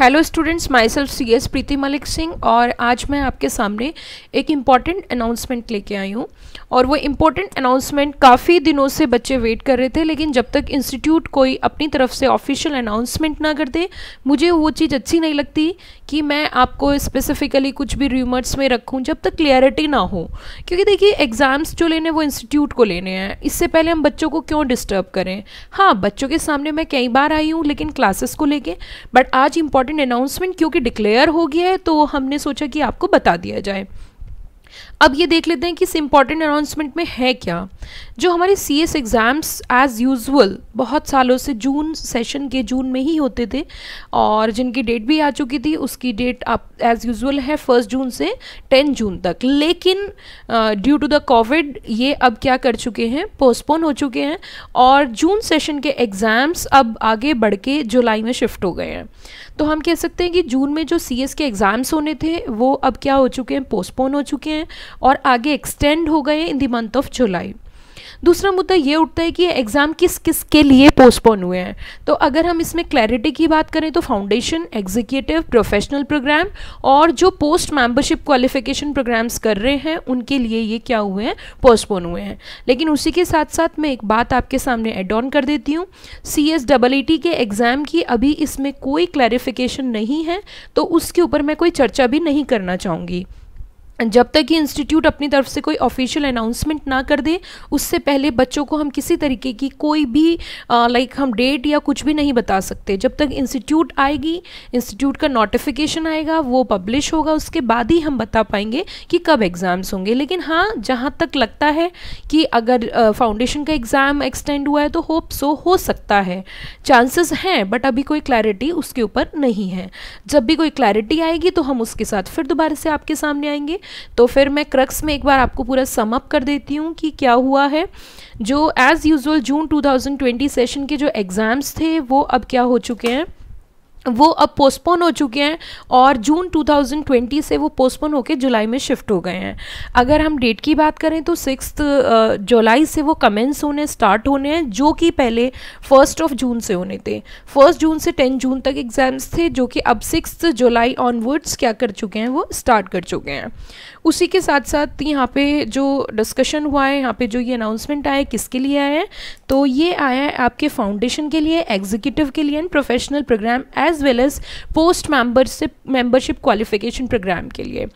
hello students myself C S Preeti Malik Singh और आज मैं आपके सामने एक इम्पॉर्टेंट अनाउंसमेंट लेके आई हूँ और वो इम्पॉर्टेंट अनाउंसमेंट काफ़ी दिनों से बच्चे वेट कर रहे थे लेकिन जब तक इंस्टीट्यूट कोई अपनी तरफ से ऑफिशियल अनाउंसमेंट ना कर दे मुझे वो चीज़ अच्छी नहीं लगती कि मैं आपको स्पेसिफिकली कुछ भी र्यूमर्स में रखूँ जब तक क्लियरिटी ना हो क्योंकि देखिए एग्ज़ाम्स जो लेने वो इंस्टीट्यूट को लेने हैं इससे पहले हम बच्चों को क्यों डिस्टर्ब करें हाँ बच्चों के सामने मैं कई बार आई हूँ लेकिन क्लासेस को लेके बट आज इम्पॉर्टेंट इम्पॉर्टेंट अनाउंसमेंट क्योंकि डिक्लेयर हो गया है तो हमने सोचा कि आपको बता दिया जाए अब ये देख लेते हैं कि इस इम्पॉर्टेंट अनाउंसमेंट में है क्या जो हमारे C S exams as usual बहुत सालों से जून सेशन के जून में ही होते थे और जिनकी डेट भी आ चुकी थी उसकी डेट अब एज़ यूज़ुअल है फर्स्ट जून से टेन जून तक लेकिन ड्यू टू द कोविड ये अब क्या कर चुके हैं पोस्टपोन हो चुके हैं और जून सेशन के एग्ज़ाम्स अब आगे बढ़ के जुलाई में शिफ्ट हो गए हैं तो हम कह सकते हैं कि जून में जो सी एस के एग्ज़ाम्स होने थे वो अब क्या हो चुके हैं पोस्टपोन हो चुके हैं और आगे एक्सटेंड हो गए इन दी मंथ ऑफ जुलाई दूसरा मुद्दा ये उठता है कि एग्ज़ाम किस किस के लिए पोस्टपोन हुए हैं तो अगर हम इसमें क्लैरिटी की बात करें तो फाउंडेशन एग्जीक्यूटिव प्रोफेशनल प्रोग्राम और जो पोस्ट मेंबरशिप क्वालिफिकेशन प्रोग्राम्स कर रहे हैं उनके लिए ये क्या हुए हैं पोस्टपोन हुए हैं लेकिन उसी के साथ साथ मैं एक बात आपके सामने एड ऑन कर देती हूँ C S double E T के एग्ज़ाम की अभी इसमें कोई क्लैरिफिकेशन नहीं है तो उसके ऊपर मैं कोई चर्चा भी नहीं करना चाहूँगी जब तक कि इंस्टीट्यूट अपनी तरफ से कोई ऑफिशियल अनाउंसमेंट ना कर दे उससे पहले बच्चों को हम किसी तरीके की कोई भी लाइक हम डेट या कुछ भी नहीं बता सकते जब तक इंस्टीट्यूट आएगी इंस्टीट्यूट का नोटिफिकेशन आएगा वो पब्लिश होगा उसके बाद ही हम बता पाएंगे कि कब एग्ज़ाम्स होंगे लेकिन हाँ जहाँ तक लगता है कि अगर फाउंडेशन का एग्ज़ाम एक्सटेंड हुआ है तो होप सो हो सकता है चांसेस हैं बट अभी कोई क्लैरिटी उसके ऊपर नहीं है जब भी कोई क्लैरिटी आएगी तो हम उसके साथ फिर दोबारा से आपके सामने आएंगे तो फिर मैं क्रक्स में एक बार आपको पूरा समअप कर देती हूँ कि क्या हुआ है जो एज़ यूजल जून 2020 सेशन के जो एग्ज़ाम्स थे वो अब क्या हो चुके हैं वो अब पोस्टपोन हो चुके हैं और जून 2020 से वो पोस्टपोन होकर जुलाई में शिफ्ट हो गए हैं अगर हम डेट की बात करें तो सिक्स जुलाई से वो कमेंस होने स्टार्ट होने हैं जो कि पहले फर्स्ट ऑफ जून से होने थे फर्स्ट जून से टेन जून तक एग्ज़ाम्स थे जो कि अब सिक्स जुलाई ऑनवर्ड्स क्या कर चुके हैं वो स्टार्ट कर चुके हैं उसी के साथ साथ यहाँ पे जो डिस्कशन हुआ है यहाँ पे जो ये अनाउंसमेंट आया है किसके लिए आया है तो ये आया है आपके फाउंडेशन के लिए एग्जीक्यूटिव के लिए and professional program at as well as post membership membership qualification program के लिए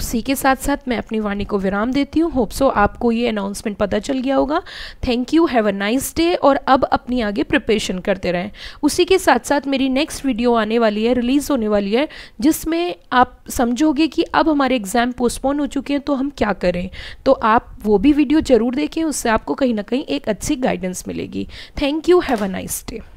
उसी के साथ साथ मैं अपनी वाणी को विराम देती हूँ होप सो आपको ये अनाउंसमेंट पता चल गया होगा thank you have a nice day और अब अपनी आगे प्रिपरेशन करते रहें उसी के साथ साथ मेरी नेक्स्ट वीडियो आने वाली है रिलीज़ होने वाली है जिसमें आप समझोगे कि अब हमारे एग्ज़ाम पोस्टपोन हो चुके हैं तो हम क्या करें तो आप वो भी वीडियो ज़रूर देखें उससे आपको कहीं ना कहीं एक अच्छी गाइडेंस मिलेगी thank you have a nice day